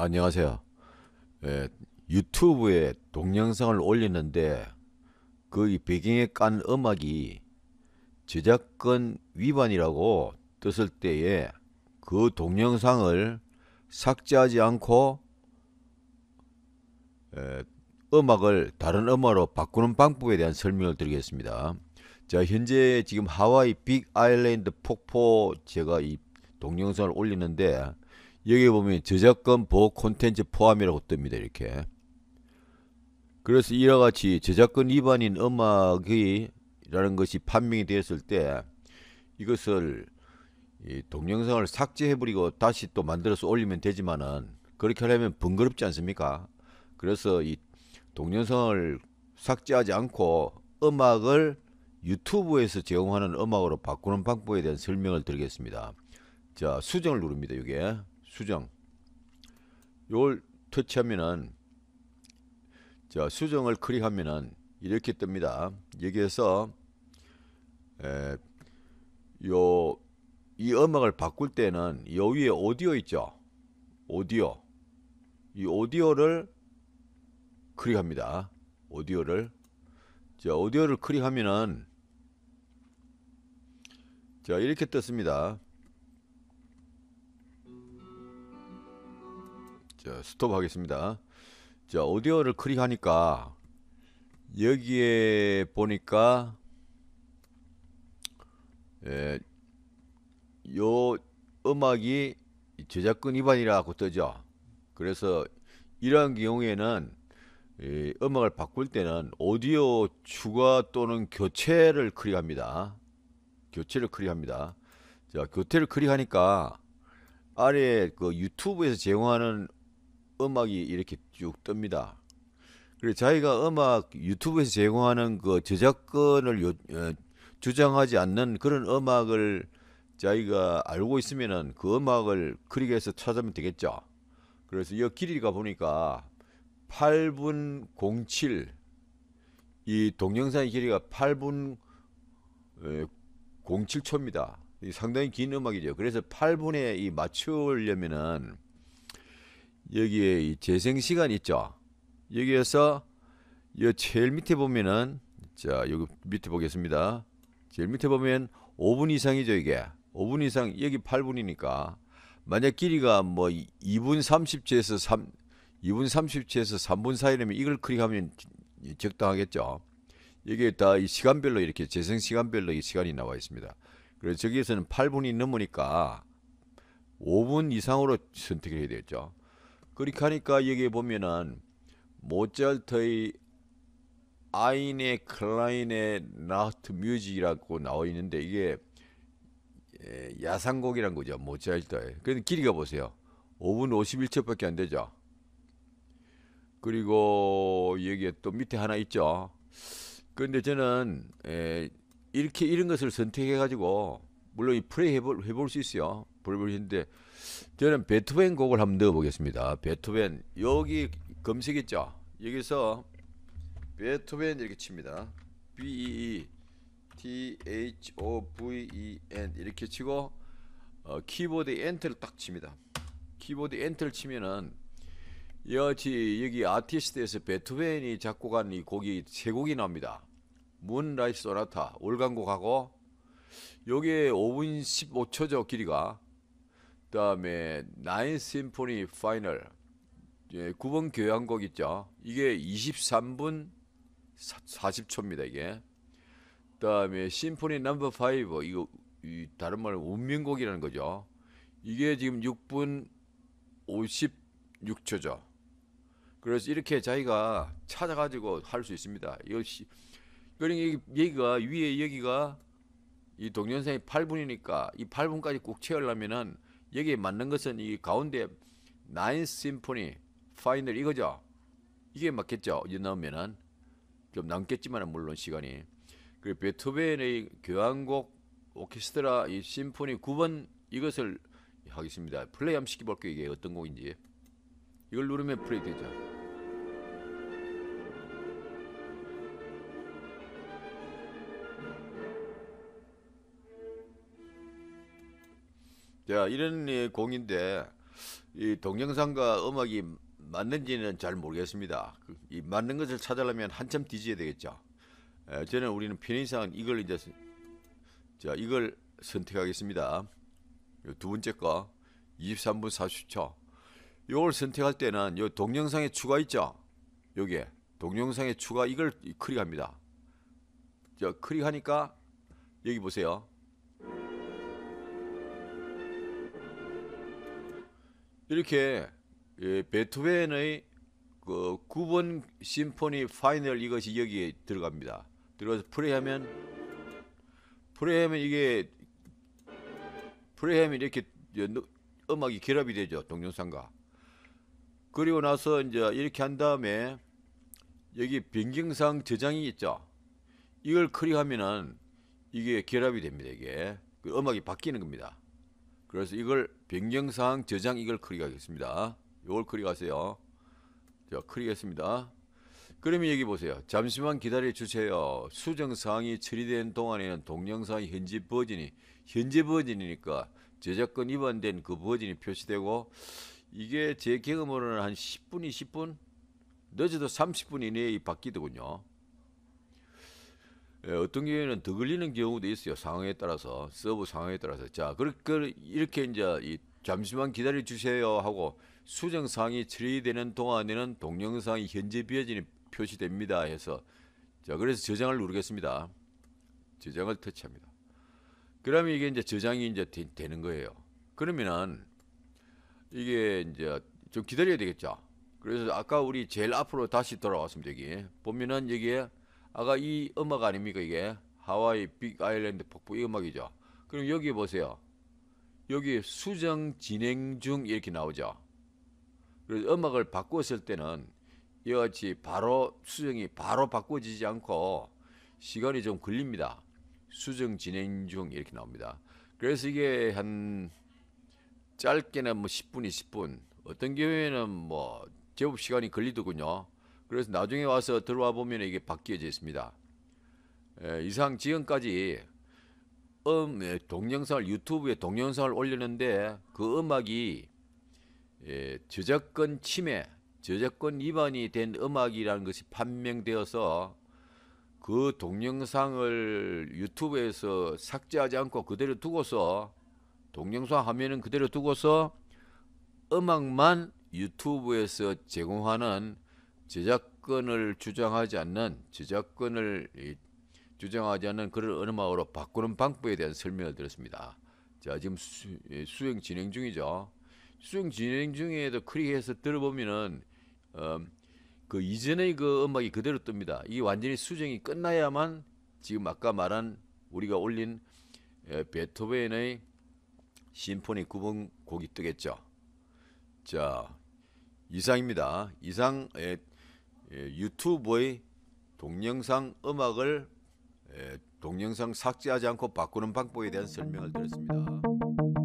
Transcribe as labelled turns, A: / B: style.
A: 안녕하세요. 예, 유튜브에 동영상을 올리는데 거기 그 배경에 깐 음악이 저작권 위반이라고 떴을 때에 그 동영상을 삭제하지 않고 에, 예, 음악을 다른 음악으로 바꾸는 방법에 대한 설명을 드리겠습니다. 자 현재 지금 하와이 빅 아일랜드 폭포 제가 이 동영상을 올리는데 여기 보면 저작권 보호 콘텐츠 포함이라고 뜹니다. 이렇게. 그래서 이와 같이 저작권 위반인 음악이라는 것이 판명이 되었을 때 이것을 이 동영상을 삭제해버리고 다시 또 만들어서 올리면 되지만은 그렇게 하려면 번거롭지 않습니까? 그래서 이 동영상을 삭제하지 않고 음악을 유튜브에서 제공하는 음악으로 바꾸는 방법에 대한 설명을 드리겠습니다. 자, 수정을 누릅니다. 이게 수정 요걸 터치하면은 자 수정을 클릭하면은 이렇게 뜹니다 여기에서 요, 이 음악을 바꿀 때는 요 위에 오디오 있죠 오디오 이 오디오를 클릭합니다 오디오를 자 오디오를 클릭하면은 자 이렇게 떴습니다 자, 스톱하겠습니다. 자, 오디오를 클릭하니까 여기에 보니까 예, 요 음악이 제작권 위반이라고 뜨죠. 그래서 이러한 경우에는 예, 음악을 바꿀 때는 오디오 추가 또는 교체를 클릭합니다. 교체를 클릭합니다. 자, 교체를 클릭하니까 아래 그 유튜브에서 제공하는 음악이 이렇게 쭉 뜹니다. 그리고 자기가 음악 유튜브에서 제공하는 그 저작권을 요, 어, 주장하지 않는 그런 음악을 자기가 알고 있으면은 그 음악을 클릭해서 찾으면 되겠죠. 그래서 이 길이가 보니까 8분 07. 이 동영상의 길이가 8분 07초입니다. 상당히 긴 음악이죠. 그래서 8분에 이 맞추려면은 여기에 이 재생 시간 있죠. 여기에서 이 제일 밑에 보면은 자 여기 밑에 보겠습니다. 제일 밑에 보면 5분 이상이죠 이게 5분 이상 여기 8분이니까 만약 길이가 뭐 2분 30초에서 3 2분 30초에서 3분 사이라면 이걸 클릭하면 적당하겠죠. 여 이게 다이 시간별로 이렇게 재생 시간별로 이 시간이 나와 있습니다. 그래서 저기에서는 8분이 넘으니까 5분 이상으로 선택 해야 되겠죠. 그렇게 하니까 여기 보면은 모차르트의 아인의 클라인의 나트 뮤직이라고 나와 있는데 이게 예, 야상곡이란 거죠 모차르트의 그런데 길이가 보세요 5분 51초밖에 안 되죠 그리고 여기에 또 밑에 하나 있죠 그런데 저는 예, 이렇게 이런 것을 선택해 가지고 물론 이 프레이 해볼 수 있어요 불불인데 저는 베토벤 곡을 한번 넣어보겠습니다. 베토벤 여기 검색 있죠? 여기서 베토벤 이렇게 칩니다. B E E T H O V E N 이렇게 치고 어, 키보드 엔터를 딱 칩니다. 키보드 엔터를 치면은 여기 여기 아티스트에서 베토벤이 작곡한 이 곡이 세 곡이 나옵니다. 문라이트 소나타 올간곡하고 요게 5분 15초죠 길이가 그다음에 나인 심포니 파이널 예, 9번 교향곡 있죠. 이게 23분 40초입니다. 이게. 그다음에 심포니 넘버 no. 5 이거 이, 다른 말로 운명곡이라는 거죠. 이게 지금 6분 56초죠. 그래서 이렇게 자기가 찾아가지고 할 수 있습니다. 이것이 그러니까 여기가 위에 여기가 이 동영상이 8분이니까 이 8분까지 꼭 채우려면은 여기에 맞는 것은 이 가운데 나인 심포니 파이널 이거죠. 이게 맞겠죠. 이제 나오면은 좀 남겠지만 물론 시간이. 그리고 베토벤의 교향곡 오케스트라 이 심포니 9번 이것을 하겠습니다. 플레이 한 시켜볼게요. 이게 어떤 곡인지. 이걸 누르면 플레이 되죠. 자, 이런 예, 공인데 이 동영상과 음악이 맞는지는 잘 모르겠습니다. 그, 이 맞는 것을 찾으려면 한참 뒤져야 되겠죠. 에, 저는 우리는 편의상 이걸 이제 자 이걸 선택하겠습니다. 두 번째 거 23분 40초. 이걸 선택할 때는 요 동영상에 추가 있죠. 여기에 동영상에 추가 이걸 클릭합니다. 자 클릭하니까 여기 보세요. 이렇게 예, 베토벤의 그 9번 심포니 파이널 이것이 여기에 들어갑니다. 들어가서 플레이하면 플레이하면 이게 플레이하면 이렇게 음악이 결합이 되죠 동영상과 그리고 나서 이제 이렇게 한 다음에 여기 변경상 저장이 있죠 이걸 클릭하면은 이게 결합이 됩니다 이게 그 음악이 바뀌는 겁니다 그래서 이걸 변경사항 저장 이걸 클릭하겠습니다. 요걸 클릭하세요. 자, 클릭했습니다. 그러면 여기 보세요. 잠시만 기다려 주세요. 수정 사항이 처리된 동안에는 동영상 현재 버전이 현재 버전이니까 저작권 위반된 그 버전이 표시되고 이게 제 경험으로는 한 10분이 10분 늦어도 30분 이내에 바뀌더군요. 예, 어떤 경우에는 더 걸리는 경우도 있어요. 상황에 따라서 서브 상황에 따라서 자, 그렇게 이렇게 이제 이 잠시만 기다려 주세요 하고 수정 사항이 처리되는 동안에는 동영상이 현재 비어진이 표시됩니다 해서 자, 그래서 저장을 누르겠습니다. 저장을 터치합니다. 그러면 이게 이제 저장이 이제 되, 는 거예요. 그러면은 이게 이제 좀 기다려야 되겠죠. 그래서 아까 우리 제일 앞으로 다시 돌아왔습니다. 여기 보면은 여기에 아까 이 음악 아닙니까 이게 하와이 빅 아일랜드 폭포 이 음악이죠. 그럼 여기 보세요. 여기 수정 진행 중 이렇게 나오죠. 그래서 음악을 바꿨을 때는 이와 같이 바로 수정이 바로 바꿔지지 않고 시간이 좀 걸립니다. 수정 진행 중 이렇게 나옵니다. 그래서 이게 한 짧게는 뭐 10분, 이1 0분 어떤 경우에는 뭐 제법 시간이 걸리더군요. 그래서 나중에 와서 들어와 보면 이게 바뀌어져 있습니다. 에, 예, 이상 지금까지 음, 예, 동영상을 유튜브에 동영상을 올리는데 그 음악이 예, 저작권 침해, 저작권 위반이 된 음악이라는 것이 판명되어서 그 동영상을 유튜브에서 삭제하지 않고 그대로 두고서 동영상 화면은 그대로 두고서 음악만 유튜브에서 제공하는 저작권을 주장하지 않는 저작권을 주장하지 않는 그런 음악으로 바꾸는 방법에 대한 설명을 드렸습니다. 자 지금 수, 예, 행 진행 중이죠. 수행 진행 중에도 클릭해서 들어보면은 어, 그 이전의 그 음악이 그대로 뜹니다. 이 완전히 수정이 끝나야만 지금 아까 말한 우리가 올린 에, 예, 베토벤의 심포니 9번 곡이 뜨겠죠. 자 이상입니다. 이상 에, 예, 예, 유튜브의 동영상 음악을 예, 동영상 삭제하지 않고 바꾸는 방법에 대한 음, 설명을 음, 음, 드렸습니다.